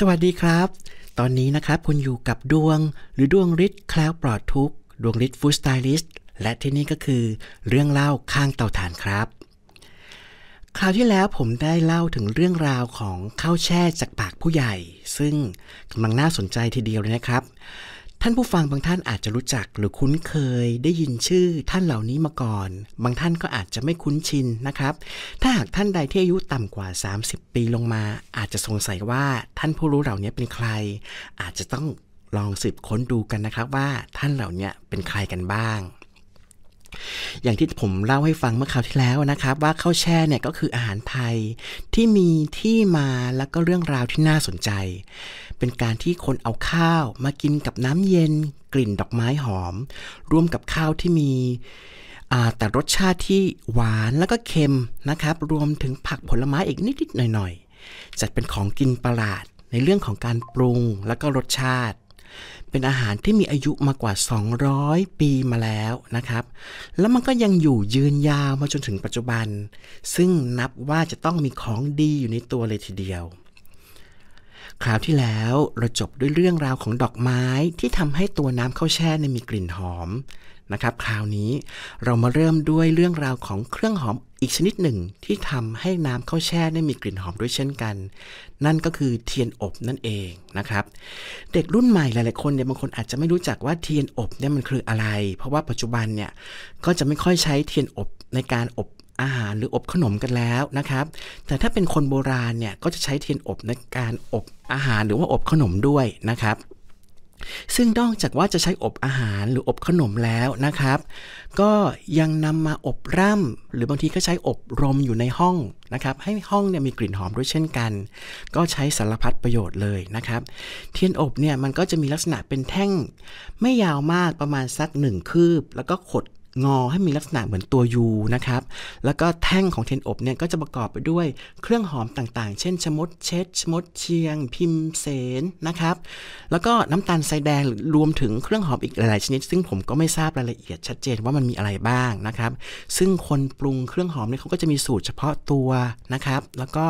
สวัสดีครับ ตอนนี้นะครับคุณอยู่กับดวงหรือดวงฤทธิ์แคล้วปลอดทุกดวงฤทธิ์ฟูสไตลิสต์ และที่นี่ก็คือเรื่องเล่าข้างเตาถ่านครับ คราวที่แล้วผมได้เล่าถึงเรื่องราวของข้าวแช่จากปากผู้ใหญ่ ซึ่งกำลังน่าสนใจทีเดียวเลยนะครับท่านผู้ฟังบางท่านอาจจะรู้จักหรือคุ้นเคยได้ยินชื่อท่านเหล่านี้มาก่อน บางท่านก็อาจจะไม่คุ้นชินนะครับ ถ้าหากท่านใดที่อายุต่ำกว่า 30 ปีลงมา อาจจะสงสัยว่าท่านผู้รู้เหล่านี้เป็นใคร อาจจะต้องลองสืบค้นดูกันนะครับว่าท่านเหล่านี้เป็นใครกันบ้าง อย่างที่ผมเล่าให้ฟังเมื่อคราวที่แล้วนะครับ ว่าข้าวแช่เนี่ยก็คืออาหารไทยที่มีที่มาและก็เรื่องราวที่น่าสนใจเป็นการที่คนเอาข้าวมากินกับน้ำเย็น กลิ่นดอกไม้หอมร่วมกับข้าวที่มีแต่รสชาติที่หวานแล้วก็เค็มนะครับรวมถึงผักผลไม้อีกนิดๆหน่อยๆจัดเป็นของกินประหลาด ในเรื่องของการปรุงแล้วก็รสชาติ เป็นอาหารที่มีอายุมากว่า 200 ปีมาแล้วนะครับ แล้วมันก็ยังอยู่ยืนยาวมาจนถึงปัจจุบัน ซึ่งนับว่าจะต้องมีของดีอยู่ในตัวเลยทีเดียวคราวที่แล้วเราจบด้วยเรื่องราวของดอกไม้ที่ทำให้ตัวน้ำข้าวแช่ในมีกลิ่นหอมนะครับคราวนี้เรามาเริ่มด้วยเรื่องราวของเครื่องหอมอีกชนิดหนึ่งที่ทำให้น้ำข้าวแช่ได้มีกลิ่นหอมด้วยเช่นกัน นั่นก็คือเทียนอบนั่นเองนะครับเด็กรุ่นใหม่หลายๆคนเนี่ยบางคนอาจจะไม่รู้จักว่าเทียนอบเนี่ยมันคืออะไรเพราะว่าปัจจุบันเนี่ยก็จะไม่ค่อยใช้เทียนอบในการอบอาหาร หรืออบขนมกันแล้วนะครับ แต่ถ้าเป็นคนโบราณเนี่ย ก็จะใช้เทียนอบในการอบอาหาร หรือว่าอบขนมด้วยนะครับ ซึ่งนอกจากว่าจะใช้อบอาหารหรืออบขนมแล้วนะครับ ก็ยังนำมาอบร่าหรือบางทีก็ใช้อบรมอยู่ในห้องนะครับให้ห้องเนี่ยมีกลิ่นหอมด้วยเช่นกัน ก็ใช้สารพัดประโยชน์เลยนะครับ เทียนอบเนี่ยมันก็จะมีลักษณะเป็นแท่งไม่ยาวมากประมาณสักหนึ่งคืบ แล้วก็ขดงอให้มีลักษณะเหมือนตัวยูนะครับ แล้วก็แท่งของเทียนอบเนี่ยก็จะประกอบไปด้วยเครื่องหอมต่างๆ เช่นชมดเช็ดชมดเชียง พิมเสนนะครับ แล้วก็น้ำตาลไซแดงรวมถึงเครื่องหอมอีกหลายๆชนิด ซึ่งผมก็ไม่ทราบรายละเอียดชัดเจนว่ามันมีอะไรบ้างนะครับ ซึ่งคนปรุงเครื่องหอมเนี่ยเขาก็จะมีสูตรเฉพาะตัวนะครับ แล้วก็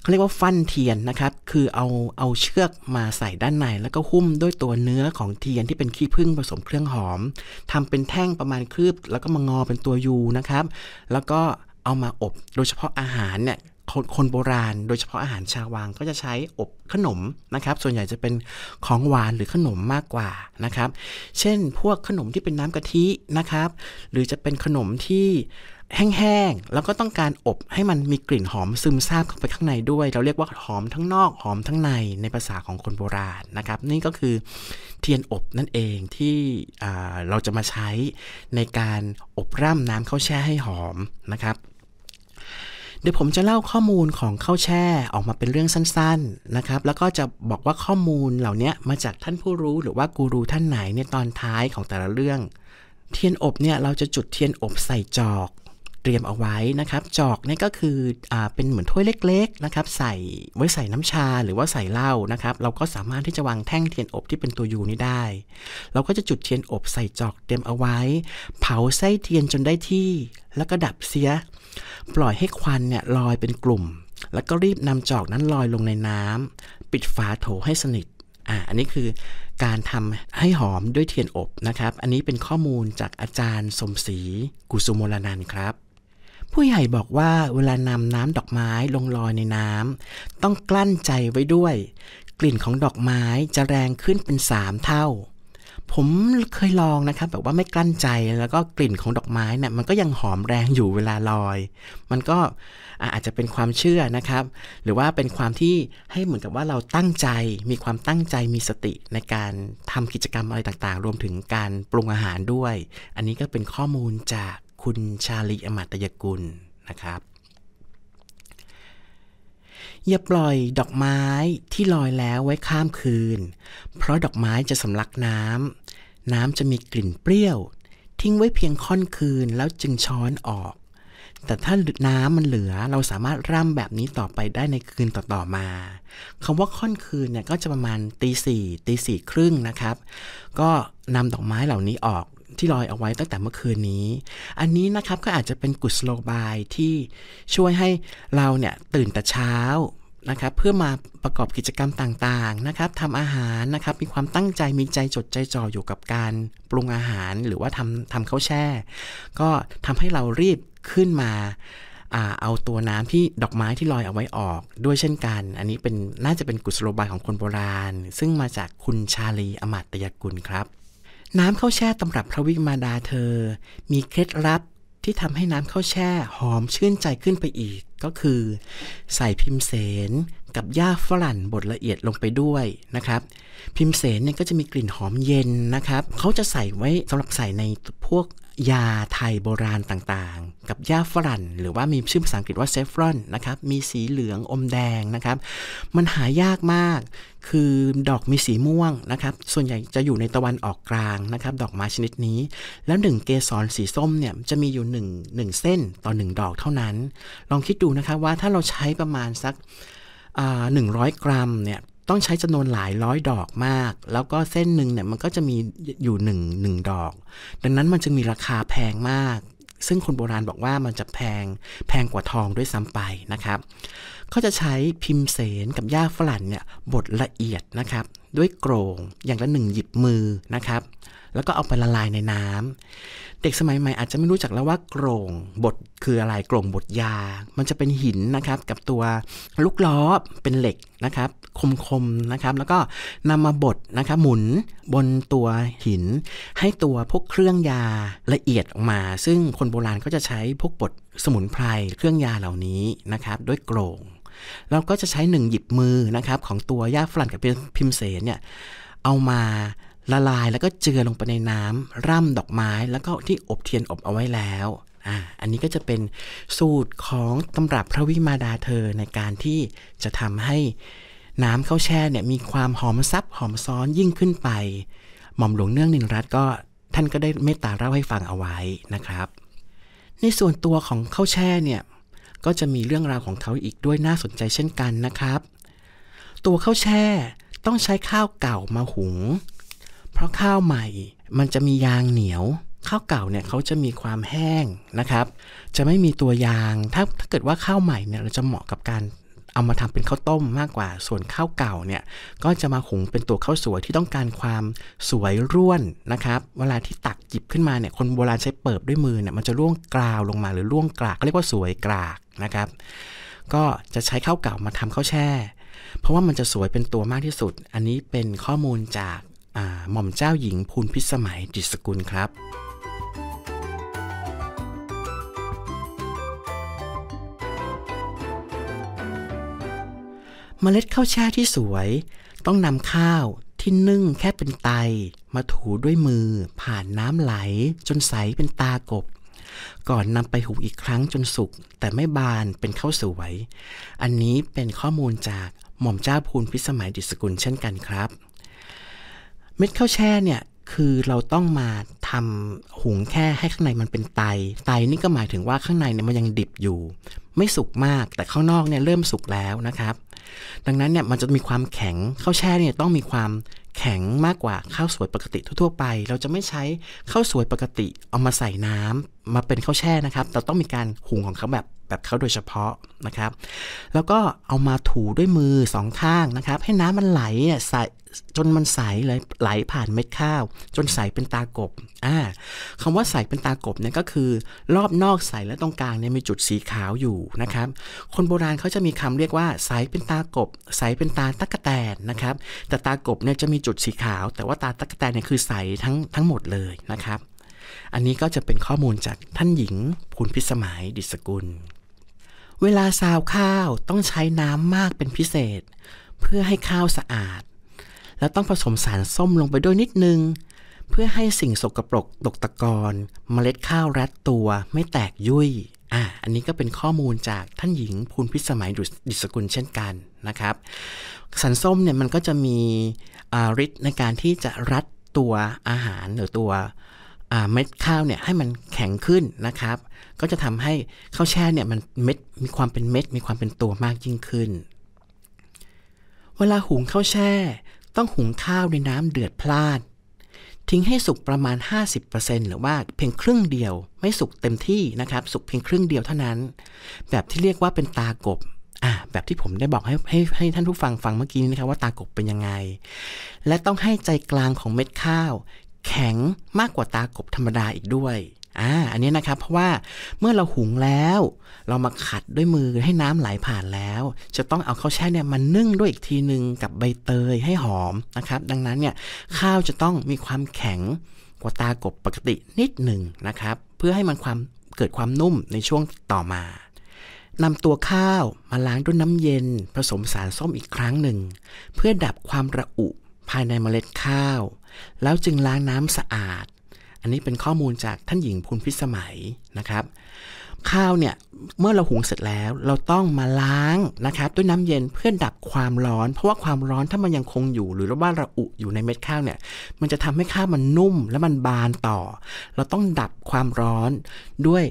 เขาเรียกว่าฟันเทียนนะครับ คือเอาเอาเชือกมาใส่ด้านในแล้วก็หุ้มด้วยตัวเนื้อของเทียนที่เป็นขี้ผึ้งผสมเครื่องหอม ทำเป็นแท่งประมาณคืบ แล้วก็มางอเป็นตัวยูนะครับ แล้วก็เอามาอบ โดยเฉพาะอาหารเนี่ย คนคนโบราณ โดยเฉพาะอาหารชาววังก็จะใช้อบขนมนะครับ ส่วนใหญ่จะเป็นของหวานหรือขนมมากกว่านะครับ เช่นพวกขนมที่เป็นน้ำกะทินะครับ หรือจะเป็นขนมที่แห้งๆ แล้วก็ต้องการอบให้มันมีกลิ่นหอมซึมซาบเข้าไปข้างในด้วย เราเรียกว่าหอมทั้งนอกหอมทั้งในในภาษาของคนโบราณนะครับ นี่ก็คือเทียนอบนั่นเองที่เราจะมาใช้ในการอบร่ำน้ำข้าวแช่ให้หอมนะครับ เดี๋ยวผมจะเล่าข้อมูลของข้าวแช่ออกมาเป็นเรื่องสั้น ๆนะครับ แล้วก็จะบอกว่าข้อมูลเหล่านี้มาจากท่านผู้รู้หรือว่ากูรูท่านไหนในตอนท้ายของแต่ละเรื่อง เทียนอบเนี่ยเราจะจุดเทียนอบใส่จอกรียมเอาไว้นะครับ จอกนี่ก็คืออเป็นเหมือนถ้วยเล็กๆนะครับ ใส่ไว้ใส่น้ำชาหรือว่าใส่เหล้านะครับ เราก็สามารถที่จะวางแท่งเทียนอบที่เป็นตัวยูนี้ได้ เราก็จะจุดเทียนอบใส่จอกเตรียมเอาไว้ เผาไส้เทียนจนได้ที่ แล้วก็ดับเสีย ปล่อยให้ควันเนี่ยลอยเป็นกลุ่ม แล้วก็รีบนำจอกนั้นลอยลงในน้ำ ปิดฝาโถให้สนิท อ่า อันนี้คือการทำให้หอมด้วยเทียนอบนะครับ อันนี้เป็นข้อมูลจากอาจารย์สมศรีกุสุโมลานันครับผู้ใหญ่บอกว่าเวลานำน้ำดอกไม้ลงลอยในน้ำต้องกลั้นใจไว้ด้วย กลิ่นของดอกไม้จะแรงขึ้นเป็นสามเท่า ผมเคยลองนะครับแบบว่าไม่กลั้นใจแล้วก็กลิ่นของดอกไม้นะ่ยมันก็ยังหอมแรงอยู่เวลาลอย มันก็อาจจะเป็นความเชื่อนะครับ หรือว่าเป็นความที่ให้เหมือนกับว่าเราตั้งใจมีความตั้งใจมีสติในการทำกิจกรรมอะไรต่าง ๆ รวมถึงการปรุงอาหารด้วย อันนี้ก็เป็นข้อมูลจากคุณชาลีอมตยกุลนะครับ อย่าปล่อยดอกไม้ที่ลอยแล้วไว้ข้ามคืน เพราะดอกไม้จะสำลักน้ำน้ำจะมีกลิ่นเปรี้ยว ทิ้งไว้เพียงค่อนคืนแล้วจึงช้อนออก แต่ถ้าน้ำมันเหลือเราสามารถร่ำแบบนี้ต่อไปได้ในคืนต่อๆมาคำว่าค่อนคืนเนี่ยก็จะประมาณตีสี่ตีสี่ครึ่งนะครับ ก็นำดอกไม้เหล่านี้ออกที่ลอยเอาไว้ตั้งแต่เมื่อคืนนี้ อันนี้นะครับก็อาจจะเป็นกุศโลบายที่ช่วยให้เราเนี่ยตื่นแต่เช้านะครับ เพื่อมาประกอบกิจกรรมต่าง ๆนะครับทำอาหารนะครับมีความตั้งใจมีใจจดใจจ่ออยู่กับการปรุงอาหารหรือว่าทำทำข้าวแช่ ก็ทำให้เรารีบขึ้นมาเอาตัวน้ำที่ดอกไม้ที่ลอยเอาไว้ออกด้วยเช่นกัน อันนี้เป็นน่าจะเป็นกุศโลบายของคนโบราณ ซึ่งมาจากคุณชาลีอมาตยกุลครับน้ำข้าวแช่ตำรับพระวิมาดาเธอ มีเคล็ดลับที่ทำให้น้ำข้าวแช่หอมชื่นใจขึ้นไปอีก ก็คือใส่พิมเสนกับหญ้าฝรั่นบดละเอียดลงไปด้วยนะครับ พิมเสนเนี่ยก็จะมีกลิ่นหอมเย็นนะครับ เขาจะใส่ไว้สำหรับใส่ในพวกยาไทยโบราณต่างๆ กับยาฝรั่งหรือว่ามีชื่อภาษาอังกฤษว่าเซฟรอนนะครับ มีสีเหลืองอมแดงนะครับ มันหายากมาก คือดอกมีสีม่วงนะครับ ส่วนใหญ่จะอยู่ในตะวันออกกลางนะครับ ดอกไม้ชนิดนี้ แล้วหนึ่งเกสรสีส้มเนี่ยจะมีอยู่หนึ่งหนึ่งเส้นต่อหนึ่งดอกเท่านั้น ลองคิดดูนะครับว่าถ้าเราใช้ประมาณสักหนึ่งร้อยกรัมเนี่ยต้องใช้จำนวนหลายร้อยดอกมาก แล้วก็เส้นหนึ่งเนี่ยมันก็จะมีอยู่หนึ่งหนึ่งดอก ดังนั้นมันจึงมีราคาแพงมาก ซึ่งคนโบราณบอกว่ามันจะแพงแพงกว่าทองด้วยซ้ำไปนะครับ เขาจะใช้พิมพ์เสนกับหญ้าฝรั่งเนี่ยบดละเอียดนะครับ ด้วยโกรงอย่างละหนึ่งหยิบมือนะครับแล้วก็เอาไปละลายในน้ำ เด็กสมัยใหม่อาจจะไม่รู้จักแล้วว่าโกรงบดคืออะไรโกรงบดยา มันจะเป็นหินนะครับ กับตัวลูกล้อเป็นเหล็กนะครับคมๆนะครับ แล้วก็นำมาบดนะครับ หมุนบนตัวหิน ให้ตัวพวกเครื่องยาละเอียดออกมา ซึ่งคนโบราณก็จะใช้พวกบดสมุนไพรเครื่องยาเหล่านี้นะครับ ด้วยโกรงเราก็จะใช้หนึ่งหยิบมือนะครับ ของตัวยาฝรั่นกับพิมเสนเนี่ยเอามาละลาย แล้วก็เจือลงไปในน้ำร่ำดอกไม้ แล้วก็ที่อบเทียนอบเอาไว้แล้ว อ่า อันนี้ก็จะเป็นสูตรของตำรับพระวิมาดาเธอในการที่จะทำให้น้ำข้าวแช่เนี่ยมีความหอมซับ หอมซ้อนยิ่งขึ้นไปหม่อมหลวงเนื่องนิงรัตก็ท่านก็ได้เมตตาเล่าให้ฟังเอาไว้นะครับ ในส่วนตัวของข้าวแช่เนี่ยก็จะมีเรื่องราวของเขาอีกด้วยน่าสนใจเช่นกันนะครับ ตัวข้าวแช่ต้องใช้ข้าวเก่ามาหุงเพราะข้าวใหม่ มันจะมียางเหนียว ข้าวเก่าเนี่ยเขาจะมีความแห้งนะครับ จะไม่มีตัวยาง ถ้าถ้าเกิดว่าข้าวใหม่เนี่ย เราจะเหมาะกับการเอามาทำเป็นข้าวต้มมากกว่า ส่วนข้าวเก่าเนี่ย ก็จะมาหุงเป็นตัวข้าวสวยที่ต้องการความสวยร่วนนะครับ เวลาที่ตักหยิบขึ้นมาเนี่ย คนโบราณใช้เปิบด้วยมือเนี่ยมันจะร่วงกลาวลงมาหรือร่วงกลากเรียกว่าสวยกลากนะครับ ก็จะใช้ข้าวเก่ามาทำข้าวแช่ เพราะว่ามันจะสวยเป็นตัวมากที่สุด อันนี้เป็นข้อมูลจากหม่อมเจ้าหญิงภูลพิสมัยจิตสกุลครับมเมล็ดข้าวแช่ที่สวย ต้องนำข้าวที่นึ่งแค่เป็นไต มาถูด้วยมือ ผ่านน้ำไหล จนใสเป็นตากบ ก่อนนำไปหุงอีกครั้งจนสุกแต่ไม่บานเป็นข้าวสวย อันนี้เป็นข้อมูลจากหม่อมเจ้าภูลพิสมัยดิสกุลเช่นกันครับเม็ดข้าวแช่เนี่ยคือเราต้องมาทำหุงแค่ให้ข้างในมันเป็นไต ไตนี่ก็หมายถึงว่าข้างในเนี่ยมันยังดิบอยู่ ไม่สุกมากแต่ข้างนอกเนี่ยเริ่มสุกแล้วนะครับดังนั้นเนี่ยมันจะมีความแข็งข้าวแช่เนี่ยต้องมีความแข็งมากกว่าข้าวสวยปกติทั่วๆไป เราจะไม่ใช้ข้าวสวยปกติ เอามาใส่น้ำมาเป็นข้าวแช่นะครับเราต้องมีการหุงของเขาแบบแบบเขาโดยเฉพาะนะครับ แล้วก็เอามาถูด้วยมือสองข้างนะครับให้น้ำมันไหล่ใสจนมันใสเลยไหลผ่านเม็ดข้าว จนใสเป็นตากบอ่าคำว่าใสเป็นตากบเนี่ยก็คือ รอบนอกใสและตรงกลางเนี่ยมีจุดสีขาวอยู่นะครับคนโบราณเขาจะมีคำเรียกว่าใสเป็นตาากบใสเป็นตาตะกแตนนะครับแต่ตากบเนี่ยจะมีจุดสีขาว แต่ว่าตาตะกแตนเนี่ยคือใสทั้งทั้งหมดเลยนะครับ อันนี้ก็จะเป็นข้อมูลจากท่านหญิงพูนพิสมัยดิศกุล เวลาซาวข้าวต้องใช้น้ำมากเป็นพิเศษ เพื่อให้ข้าวสะอาด แล้วต้องผสมสารส้มลงไปด้วยนิดนึง เพื่อให้สิ่งสกปรกตกตะกอนเมล็ดข้าวรัดตัวไม่แตกยุ่ยอ่า อันนี้ก็เป็นข้อมูลจากท่านหญิงภูลพิสมัยดิศกุลเช่นกันนะครับ สันส้มเนี่ยมันก็จะมีฤทธิ์ในการที่จะรัดตัวอาหาร หรือตัวเม็ดข้าวเนี่ยให้มันแข็งขึ้นนะครับ ก็จะทำให้ข้าวแช่เนี่ยมันเม็ดมีความเป็นเม็ดมีความเป็นตัวมากยิ่งขึ้น เวลาหุงข้าวแช่ ต้องหุงข้าวในน้ำเดือดพลาดทิ้งให้สุกประมาณ 50%หรือว่าเพียงครึ่งเดียว ไม่สุกเต็มที่นะครับ สุกเพียงครึ่งเดียวเท่านั้น แบบที่เรียกว่าเป็นตากบอ่าแบบที่ผมได้บอกให้ให้ให้ท่านผู้ฟังฟังเมื่อกี้นี้นะครับว่าตากบเป็นยังไง และต้องให้ใจกลางของเม็ดข้าว แข็งมากกว่าตากบธรรมดาอีกด้วยอ่าอันนี้นะครับ เพราะว่าเมื่อเราหุงแล้ว เรามาขัดด้วยมือให้น้ำไหลผ่านแล้ว จะต้องเอาข้าวแช่เนี่ยมานึ่งด้วยอีกทีหนึ่งกับใบเตยให้หอมนะครับดังนั้นเนี่ยข้าวจะต้องมีความแข็งกว่าตากบปกตินิดหนึ่งนะครับ เพื่อให้มันความเกิดความนุ่มในช่วงต่อมานำตัวข้าวมาล้างด้วยน้ำเย็นผสมสารส้มอีกครั้งหนึ่งเพื่อดับความระอุภายในเมล็ดข้าว แล้วจึงล้างน้ำสะอาดอันนี้เป็นข้อมูลจากท่านหญิงพูนพิสมัยนะครับข้าวเนี่ยเมื่อเราหุงเสร็จแล้วเราต้องมาล้างนะครับด้วยน้ำเย็นเพื่อดับความร้อน เพราะว่าความร้อนถ้ามันยังคงอยู่ หรือรว่าเราอุอยู่ในเม็ดข้าวเนี่ยมันจะทำให้ข้าวมันนุ่ม และมันบานต่อ เราต้องดับความร้อนด้วย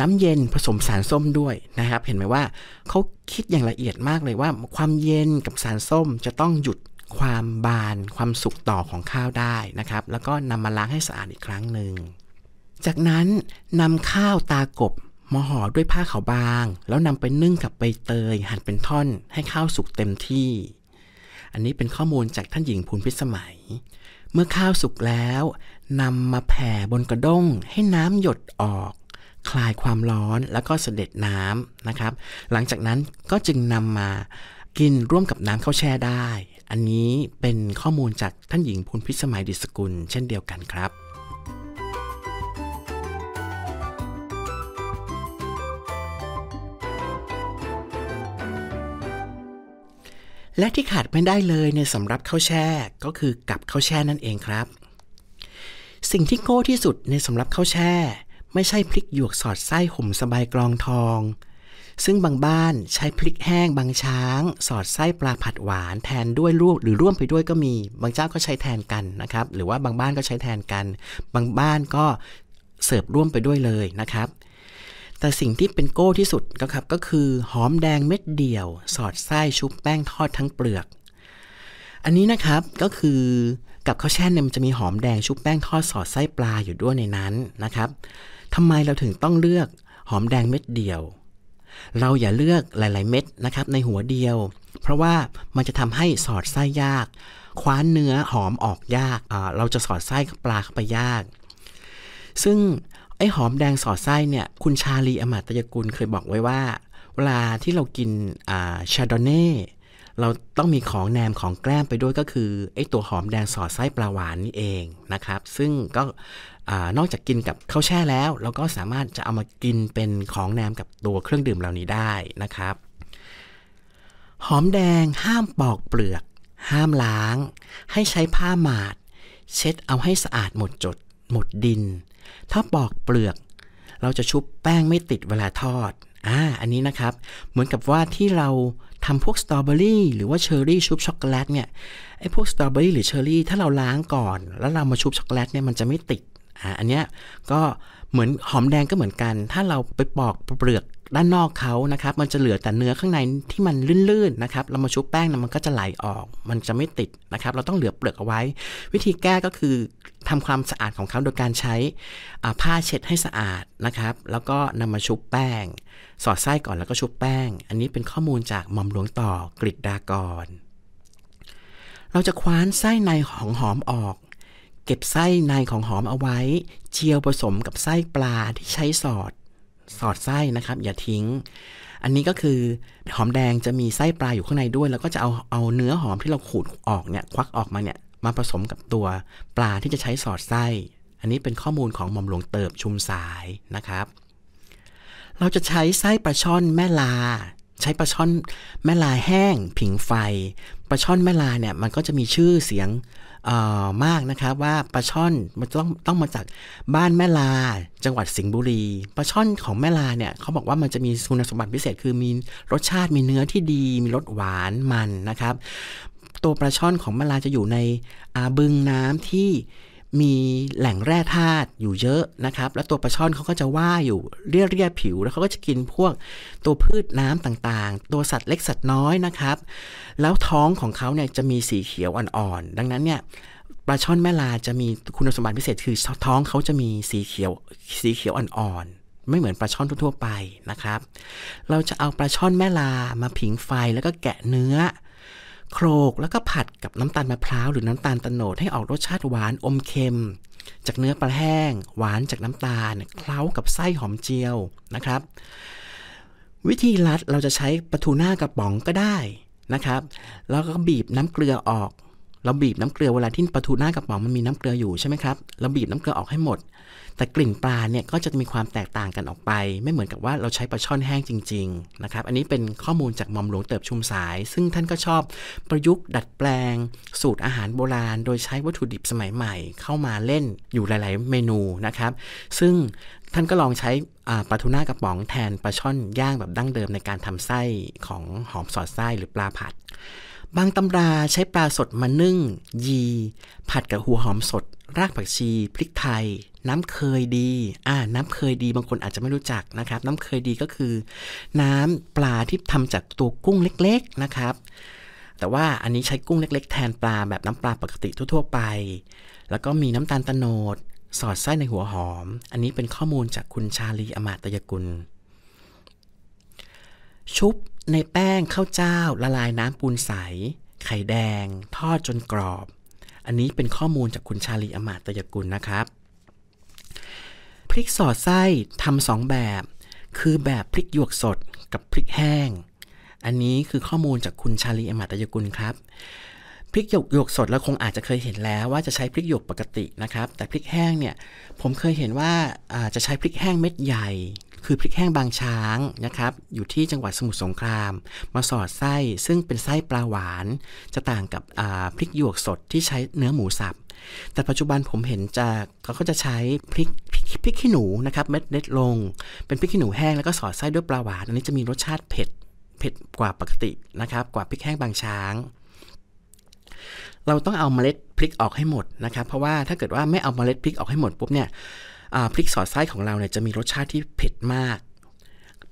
น้ำเย็นผสมสารส้มด้วยนะครับเห็นไหมว่าเขาคิดอย่างละเอียดมากเลยว่า ความเย็นกับสารส้มจะต้องหยุดความบานความสุกต่อของข้าวได้นะครับ แล้วก็นำมาล้างให้สะอาดอีกครั้งหนึ่ง จากนั้นนำข้าวตากบมาห่อด้วยผ้าขาวบาง แล้วนำไปนึ่งกับใบเตยหั่นเป็นท่อนให้ข้าวสุกเต็มที่ อันนี้เป็นข้อมูลจากท่านหญิงภูลพิสมัย เมื่อข้าวสุกแล้วนำมาแผ่บนกระด้ง ให้น้ำหยดออก คลายความร้อนแล้วก็เสด็จน้ำนะครับ หลังจากนั้นก็จึงนำมากินร่วมกับน้ำข้าวแช่ได้อันนี้เป็นข้อมูลจากท่านหญิงพุนพิสมัยดิสกุล เช่นเดียวกันครับ และที่ขาดไม่ได้เลยในสำหรับข้าวแช่ก็คือกับข้าวแช่นั่นเองครับ สิ่งที่โก้ที่สุดในสำหรับข้าวแช่ไม่ใช่พริกหยวกสอดไส้ห่มสบายกรองทองซึ่งบางบ้านใช้พริกแห้งบางช้าง สอดไส้ปลาผัดหวาน แทนด้วยลูกหรือร่วมไปด้วยก็มีบางเจ้าก็ใช้แทนกันนะครับหรือว่าบางบ้านก็ใช้แทนกัน บางบ้านก็เสิร์ฟร่วมไปด้วยเลยนะครับ แต่สิ่งที่เป็นโก้ที่สุดก็ครับก็คือหอมแดงเม็ดเดี่ยว สอดไส้ชุบแป้งทอดทั้งเปลือก อันนี้นะครับก็คือกับข้าวแช่เนี่ยมันจะมีหอมแดงชุบแป้งทอดสอดไส้ปลาอยู่ด้วยในนั้นนะครับทำไมเราถึงต้องเลือกหอมแดงเม็ดเดียวเราอย่าเลือกหลาย ๆเม็ดนะครับในหัวเดียว เพราะว่ามันจะทำให้สอดไส้ยาก คว้านเนื้อหอมออกยาก เราจะสอดไส้ปลาเข้าไปยาก ซึ่ง ไอ้หอมแดงสอดไส้เนี่ยคุณชาลีอมาตยกุลเคยบอกไว้ว่า เวลาที่เรากินชาดอนเน่เราต้องมีของแนมของแกล้มไปด้วยก็คือไอ้ตัวหอมแดงสอดไส้ปลาหวานนี่เองนะครับ ซึ่งก็นอกจากกินกับข้าวแช่แล้ว เราก็สามารถจะเอามากินเป็นของแนมกับตัวเครื่องดื่มเหล่านี้ได้นะครับ หอมแดงห้ามปอกเปลือก ห้ามล้าง ให้ใช้ผ้าหมาดเช็ดเอาให้สะอาดหมดจด หมดดิน ถ้าปอกเปลือก เราจะชุบแป้งไม่ติดเวลาทอดอ่าอันนี้นะครับ เหมือนกับว่าที่เราทำพวกสตรอเบอรี่หรือว่าเชอร์รี่ชุบช็อกโกแลตเนี่ยไอ้พวกสตรอเบอรี่หรือเชอร์รี่ถ้าเราล้างก่อน แล้วเรามาชุบช็อกโกแลตเนี่ยมันจะไม่ติดอ่าอันเนี้ยก็เหมือนหอมแดงก็เหมือนกัน ถ้าเราไปปอกเปลือกด้านนอกเขานะครับมันจะเหลือแต่เนื้อข้างในที่มันลื่นๆนะครับเรามาชุบแป้งนะมันก็จะไหลออก มันจะไม่ติดนะครับ เราต้องเหลือเปลือกเอาไว้ วิธีแก้ก็คือทำความสะอาดของเขาโดยการใช้ผ้าเช็ดให้สะอาดนะครับ แล้วก็นำมาชุบแป้ง สอดไส้ก่อนแล้วก็ชุบแป้ง อันนี้เป็นข้อมูลจากหม่อมหลวงต่อกริดดากร เราจะคว้านไส้ในของหอมออก เก็บไส้ในของหอมเอาไว้เจียวผสมกับไส้ปลาที่ใช้สอดสอดไส้นะครับอย่าทิ้ง อันนี้ก็คือหอมแดงจะมีไส้ปลาอยู่ข้างในด้วย แล้วก็จะเอาเอาเนื้อหอมที่เราขูดออกเนี่ยควักออกมาเนี่ยมาผสมกับตัวปลาที่จะใช้สอดไส้ อันนี้เป็นข้อมูลของหม่อมหลวงเติบชุมสายนะครับ เราจะใช้ไส้ปลาช่อนแม่ลา ใช้ปลาช่อนแม่ลาแห้ง ผิงไฟปลาช่อนแม่ลาเนี่ยมันก็จะมีชื่อเสียงมากนะครับว่าปลาช่อนมันต้องต้องมาจากบ้านแม่ลาจังหวัดสิงห์บุรีปลาช่อนของแม่ลาเนี่ยเขาบอกว่ามันจะมีคุณสมบัติพิเศษคือมีรสชาติมีเนื้อที่ดี มีรสหวานมันนะครับ ตัวปลาช่อนของแม่ลาจะอยู่ในบึงน้ำที่มีแหล่งแร่ธาตุอยู่เยอะนะครับ แล้วตัวปลาช่อนเขาก็จะว่าอยู่เรียเรียผิว แล้วเขาก็จะกินพวกตัวพืชน้ำต่างๆ ตัวสัตว์เล็กสัตว์น้อยนะครับ แล้วท้องของเขาเนี่ยจะมีสีเขียวอ่อนๆดังนั้นเนี่ยปลาช่อนแม่ลาจะมีคุณสมบัติพิเศษคือท้องเขาจะมีสีเขียวสีเขียวอ่อนๆไม่เหมือนปลาช่อนทั่วๆไปนะครับ เราจะเอาปลาช่อนแม่ลามาผิงไฟแล้วก็แกะเนื้อโครกแล้วก็ผัดกับน้ำตาลมะพร้าวหรือน้ำตาลตะโนดให้ออกรสชาติหวานอมเค็ม จากเนื้อปลาแห้งหวานจากน้ำตาล เคล้ากับไส้หอมเจียวนะครับ วิธีรัดเราจะใช้ปลาทูน่ากระป๋องก็ได้นะครับ แล้วก็บีบน้ำเกลือออกเราบีบน้ำเกลือเวลาที่ปลาทูหน้ากระป๋องมันมีน้ำเกลืออยู่ใช่ไหมครับ เราบีบน้ำเกลือออกให้หมด แต่กลิ่นปลาเนี่ยก็จะมีความแตกต่างกันออกไป ไม่เหมือนกับว่าเราใช้ปลาช่อนแห้งจริง ๆ นะครับ อันนี้เป็นข้อมูลจากมอมหลวงเติบชุมสาย ซึ่งท่านก็ชอบประยุกต์ ดัดแปลง สูตรอาหารโบราณ โดยใช้วัตถุดิบสมัยใหม่ เข้ามาเล่นอยู่หลาย ๆ เมนูนะครับ ซึ่งท่านก็ลองใช้ปลาทูน่ากระป๋องแทนปลาช่อนย่างแบบดั้งเดิมในการทำไส้ของหอมสอดไส้หรือปลาผัดบางตำราใช้ปลาสดมานึ่งยีผัดกับหัวหอมสด รากผักชีพริกไทย น้ำเคยดี อ่า น้ำเคยดีบางคนอาจจะไม่รู้จักนะครับ น้ำเคยดีก็คือน้ำปลาที่ทำจากตัวกุ้งเล็กๆนะครับ แต่ว่าอันนี้ใช้กุ้งเล็กๆ แทนปลาแบบน้ำปลาปกติทั่วๆ ไป แล้วก็มีน้ำตาลตะโนดสอดไส้ในหัวหอม อันนี้เป็นข้อมูลจากคุณชาลีอมาตยกุลชุบในแป้งข้าวเจ้าละลายน้ำปูนใส ไข่แดงทอดจนกรอบ อันนี้เป็นข้อมูลจากคุณชาลีอมาตยกุลนะครับพริกสอดไส้ทำสองแบบ คือแบบพริกหยวกสดกับพริกแห้ง อันนี้คือข้อมูลจากคุณชาลีอมาตยกุลครับพริกหยกหยกสดเราคงอาจจะเคยเห็นแล้วว่าจะใช้พริกหยกปกตินะครับ แต่พริกแห้งเนี่ยผมเคยเห็นว่าจะใช้พริกแห้งเม็ดใหญ่คือพริกแห้งบางช้างนะครับอยู่ที่จังหวัดสมุทรสงคราม มาสอดไส้ซึ่งเป็นไส้ปลาหวาน จะต่างกับพริกหยวกสดที่ใช้เนื้อหมูสับแต่ปัจจุบันผมเห็นจะเขาก็จะใช้พริกพริกขี้หนูนะครับเม็ดเล็ดลง เป็นพริกขี้หนูแห้งแล้วก็สอดไส้ด้วยปลาหวาน อันนี้จะมีรสชาติเผ็ดเผ็ดกว่าปกตินะครับ กว่าพริกแห้งบางช้าง เราต้องเอาเมล็ดพริกออกให้หมดนะครับเพราะว่าถ้าเกิดว่าไม่เอาเมล็ดพริกออกให้หมดปุ๊บเนี่ยพริกสอดไส้ของเราเนี่ยจะมีรสชาติที่เผ็ดมาก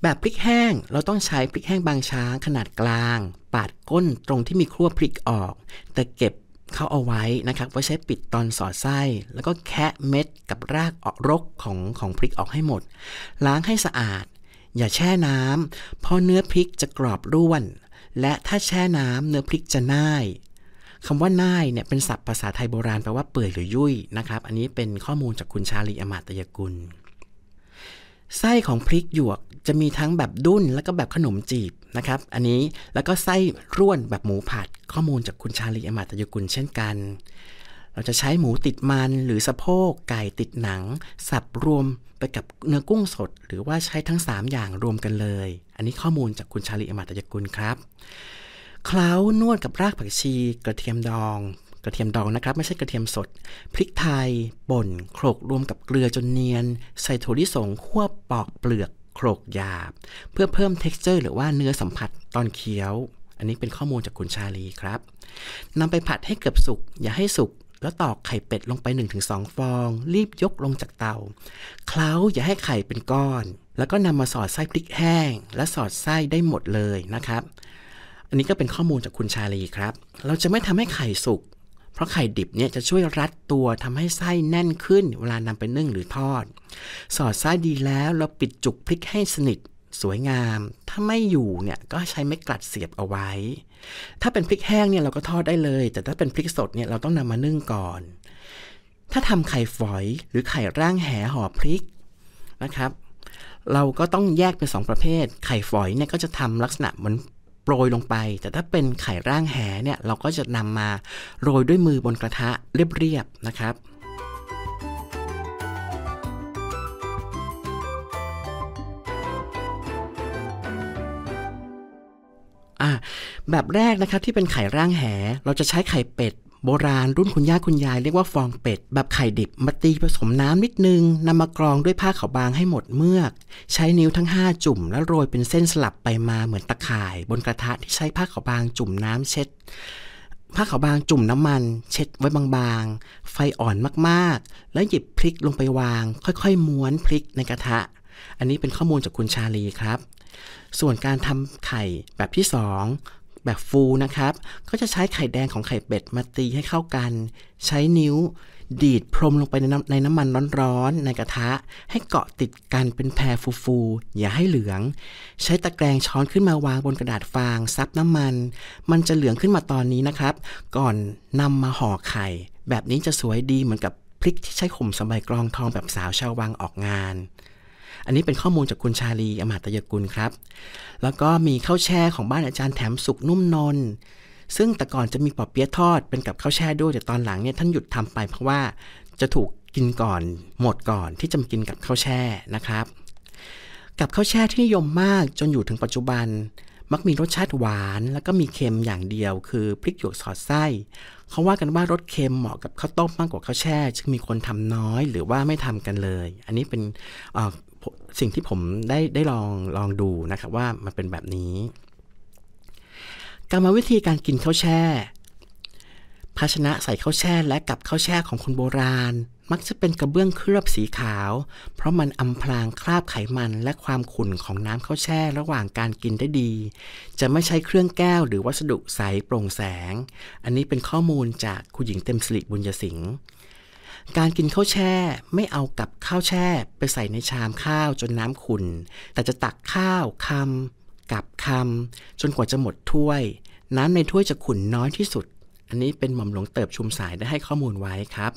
แบบพริกแห้งเราต้องใช้พริกแห้งบางช้างขนาดกลาง ปาดก้นตรงที่มีครัวพริกออก แต่เก็บเขาเอาไว้นะครับไว้ใช้ปิดตอนสอดไส้แล้วก็แคะเม็ดกับรากออกรกของของพริกออกให้หมด ล้างให้สะอาด อย่าแช่น้ำเพราะเนื้อพริกจะกรอบร่วน และถ้าแช่น้ำเนื้อพริกจะน่ายคำว่าน่ายเนี่ยเป็นศัพท์ภาษาไทยโบราณแปลว่าเปื่อยหรือยุ่ยนะครับ อันนี้เป็นข้อมูลจากคุณชาลีอมาตยกุล ไส้ของพริกหยวกจะมีทั้งแบบดุ้นแล้วก็แบบขนมจีบนะครับ อันนี้แล้วก็ไส้ร่วนแบบหมูผัดข้อมูลจากคุณชาลีอมาตยกุลเช่นกัน เราจะใช้หมูติดมันหรือสะโพกไก่ติดหนัง สับรวมไปกับเนื้อกุ้งสด หรือว่าใช้ทั้ง3อย่างรวมกันเลย อันนี้ข้อมูลจากคุณชาลีอมาตยกุลครับเคล้านวดกับรากผักชีกระเทียมดอง กระเทียมดองนะครับ ไม่ใช่กระเทียมสดพริกไทยป่นโขลกรวมกับเกลือจนเนียน ใส่ถั่วลิสงคั่วปอกเปลือกโขลกหยาบ เพื่อเพิ่ม t e x t อร์หรือว่าเนื้อสัมผัสตอนเคี้ยว อันนี้เป็นข้อมูลจากคุณชาลีครับนำไปผัดให้เกือบสุก อย่าให้สุก แล้วตอกไข่เป็ดลงไป 1-2 ฟอง รีบยกลงจากเตาเคล้าอย่าให้ไข่เป็นก้อน แล้วก็นำมาสอดไส้พริกแห้ง และสอดไส้ได้หมดเลยนะครับอันนี้ก็เป็นข้อมูลจากคุณชาลีครับ เราจะไม่ทำให้ไข่สุก เพราะไข่ดิบเนี่ยจะช่วยรัดตัวทำให้ไส้แน่นขึ้น เวลานำไปนึ่งหรือทอด สอดไส้ดีแล้วเราปิดจุกพลิกให้สนิทสวยงาม ถ้าไม่อยู่เนี่ยก็ใช้ไม้กลัดเสียบเอาไว้ ถ้าเป็นพริกแห้งเนี่ยเราก็ทอดได้เลย แต่ถ้าเป็นพริกสดเนี่ยเราต้องนำมานึ่งก่อน ถ้าทำไข่ฝอยหรือไข่ร่างแหห่อพริกนะครับ เราก็ต้องแยกเป็นสองประเภท ไข่ฝอยเนี่ยก็จะทำลักษณะเหมือนโปรยลงไปแต่ถ้าเป็นไข่ร่างแหเนี่ย เราก็จะนำมาโรยด้วยมือบนกระทะเรียบๆนะครับแบบแรกนะครับที่เป็นไข่ร่างแหเราจะใช้ไข่เป็ดโบราณรุ่นคุณย่าคุณยายเรียกว่าฟองเป็ดแบบไข่ดิบมาตีผสมน้ำนิดนึงนำมากรองด้วยผ้าขาวบางให้หมดเมือกใช้นิ้วทั้ง 5 จุ่ม แล้วโรยเป็นเส้นสลับไปมาเหมือนตะข่ายบนกระทะที่ใช้ผ้าขาวบางจุ่มน้ำเช็ด ผ้าขาวบางจุ่มน้ำมัน เช็ดไว้บางๆ ไฟอ่อนมากๆ แล้วหยิบพริกลงไปวางค่อยๆ ม้วนพริกในกระทะ อันนี้เป็นข้อมูลจากคุณชาลีครับ ส่วนการทำไข่แบบที่สองแบบฟูนะครับก็จะใช้ไข่แดงของไข่เป็ดมาตีให้เข้ากัน ใช้นิ้วดีดพรมลงไปในน้ำในน้ำมันร้อนๆในกระทะให้เกาะติดกันเป็นแพรฟู ๆ อย่าให้เหลือง ใช้ตะแกรงช้อนขึ้นมาวางบนกระดาษฟางซับน้ำมัน มันจะเหลืองขึ้นมาตอนนี้นะครับ ก่อนนำมาห่อไข่ แบบนี้จะสวยดีเหมือนกับพริกที่ใช้ข่มสบายกรองทองแบบสาวชาววังออกงานอันนี้เป็นข้อมูลจากคุณชาลีอมาตยกุลครับ แล้วก็มีข้าวแช่ของบ้านอาจารย์แถมสุกนุ่มนน ซึ่งแต่ก่อนจะมีปอเปี๊ยะทอดเป็นกับข้าวแช่ด้วยแต่ตอนหลังเนี่ยท่านหยุดทำไป เพราะว่าจะถูกกินก่อนหมดก่อนที่จะมกินกับข้าวแช่นะครับ กับข้าวแช่ที่นิยมมาก จนอยู่ถึงปัจจุบันมักมีรสชาติหวาน แล้วก็มีเค็มอย่างเดียว คือพริกหยวกสอดไส้เขาว่ากันว่ารสเค็มเหมาะกับข้าวต้มมากกว่าข้าวแช่จึงมีคนทำน้อยหรือว่าไม่ทำกันเลย อันนี้เป็นสิ่งที่ผมได้ได้ลองลองดูนะครับว่ามันเป็นแบบนี้กรรมวิธีการกินข้าวแช่ภาชนะใส่ข้าวแช่และกับข้าวแช่ของคนโบราณมักจะเป็นกระเบื้องเคลือบสีขาว เพราะมันอำพรางคราบไขมันและความขุ่นของน้ำข้าวแช่ระหว่างการกินได้ดี จะไม่ใช้เครื่องแก้วหรือวัสดุใสโปร่งแสง อันนี้เป็นข้อมูลจากคุณหญิงเต็มสิริบุญยสิงห์การกินข้าวแช่ไม่เอากับข้าวแช่ไปใส่ในชามข้าวจนน้ำขุนแต่จะตักข้าวคำ กับคำจนกว่าจะหมดถ้วยน้ำในถ้วยจะขุนน้อยที่สุด อันนี้เป็นหม่อมหลวงเติบชุมสายได้ให้ข้อมูลไว้ครับ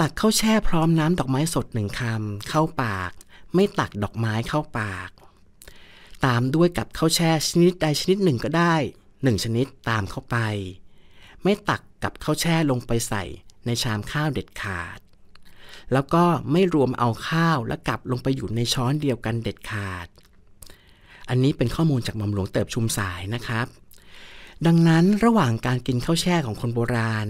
ตักข้าวแช่พร้อมน้ำดอกไม้สดหนึ่งคำ เข้าปาก ไม่ตักดอกไม้เข้าปาก ตามด้วยกับข้าวแช่ชนิดใดชนิดหนึ่งก็ได้หนึ่งชนิดตามเข้าไป ไม่ตักกับข้าวแช่ลงไปใส่ในชามข้าวเด็ดขาด แล้วก็ไม่รวมเอาข้าวและกลับลงไปอยู่ในช้อนเดียวกันเด็ดขาด อันนี้เป็นข้อมูลจากหม่อมหลวงเติบชุมสายนะครับ ดังนั้นระหว่างการกินข้าวแช่ของคนโบราณ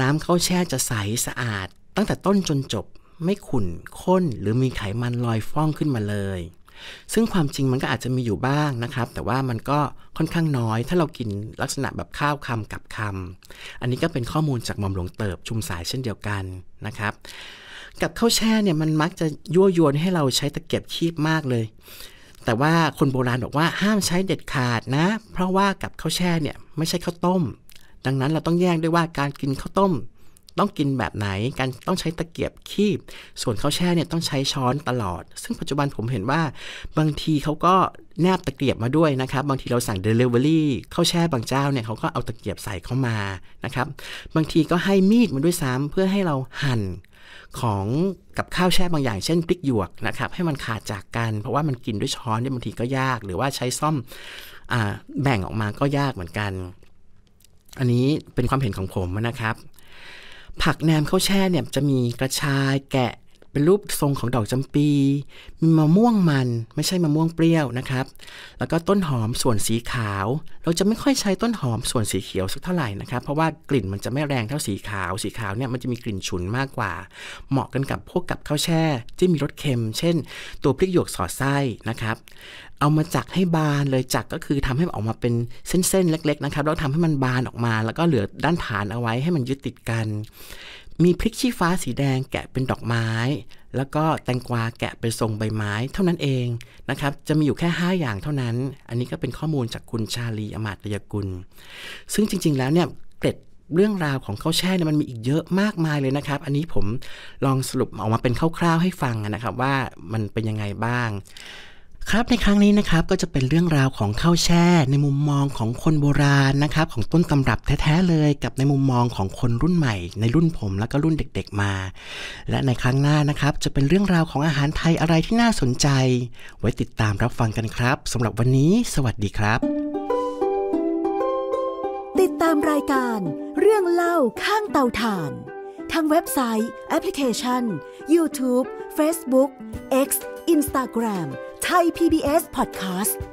น้ำข้าวแช่จะใสสะอาดตั้งแต่ต้นจนจบ ไม่ขุ่น ข้นหรือมีไขมันลอยฟ้องขึ้นมาเลยซึ่งความจริงมันก็อาจจะมีอยู่บ้างนะครับ แต่ว่ามันก็ค่อนข้างน้อย ถ้าเรากินลักษณะแบบข้าวคำกับคำ อันนี้ก็เป็นข้อมูลจากหม่อมหลวงเติบชุมสายเช่นเดียวกันนะครับ กับข้าวแช่เนี่ยมันมักจะยั่วยวนให้เราใช้ตะเกียบคีบมากเลย แต่ว่าคนโบราณบอกว่าห้ามใช้เด็ดขาดนะเพราะว่ากับข้าวแช่เนี่ยไม่ใช่ข้าวต้ม ดังนั้นเราต้องแยกด้วยว่าการกินข้าวต้มต้องกินแบบไหนการต้องใช้ตะเกียบคีบส่วนข้าวแช่เนี่ยต้องใช้ช้อนตลอด ซึ่งปัจจุบันผมเห็นว่าบางทีเขาก็แนบตะเกียบมาด้วยนะครับ บางทีเราสั่ง Delivery ข้าวแช่บางเจ้าเนี่ยเขาก็เอาตะเกียบใส่เข้ามานะครับ บางทีก็ให้มีดมาด้วยซ้ำเพื่อให้เราหั่นของกับข้าวแช่บางอย่างเช่นพริกหยวกนะครับ ให้มันขาดจากกัน เพราะว่ามันกินด้วยช้อนเนี่ยบางทีก็ยากหรือว่าใช้ซ่อมอแบ่งออกมาก็ยากเหมือนกัน อันนี้เป็นความเห็นของผมนะครับผักแหนมข้าวแช่เนี่ยจะมีกระชายแกะเป็นรูปทรงของดอกจำปี มีมะม่วงมันไม่ใช่มะม่วงเปรี้ยวนะครับ แล้วก็ต้นหอมส่วนสีขาว เราจะไม่ค่อยใช้ต้นหอมส่วนสีเขียวสักเท่าไหร่นะครับ เพราะว่ากลิ่นมันจะไม่แรงเท่าสีขาว สีขาวเนี่ยมันจะมีกลิ่นฉุนมากกว่า เหมาะกันกับพวกกับข้าวแช่ที่มีรสเค็ม เช่น ตัวพริกหยวกสอดไส้นะครับ เอามาจักให้บานเลยจักก็คือทำให้ออกมาเป็นเส้นๆเล็กๆนะครับแล้วทำให้มันบานออกมา แล้วก็เหลือด้านฐานเอาไว้ให้มันยึดติดกันมีพริกชี้ฟ้าสีแดงแกะเป็นดอกไม้ แล้วก็แตงกวาแกะเป็นทรงใบไม้เท่านั้นเองนะครับจะมีอยู่แค่5อย่างเท่านั้น อันนี้ก็เป็นข้อมูลจากคุณชาลีอมาตยกุล ซึ่งจริงๆแล้วเนี่ย เกร็ดเรื่องราวของข้าวแช่เนี่ยมันมีอีกเยอะมากมายเลยนะครับ อันนี้ผมลองสรุปออกมาเป็นคร่าว ๆ ให้ฟังนะครับว่ามันเป็นยังไงบ้างครับ ในครั้งนี้นะครับก็จะเป็นเรื่องราวของข้าวแช่ในมุมมองของคนโบราณนะครับของต้นตำรับแท้ๆเลยกับในมุมมองของคนรุ่นใหม่ในรุ่นผมแล้วก็รุ่นเด็กๆมา และในครั้งหน้านะครับ จะเป็นเรื่องราวของอาหารไทยอะไรที่น่าสนใจ ไว้ติดตามรับฟังกันครับสำหรับวันนี้สวัสดีครับ ติดตามรายการเรื่องเล่าข้างเตาถ่านทางเว็บไซต์ แอปพลิเคชัน YouTube Facebook X Instagram ทย PBS Podcast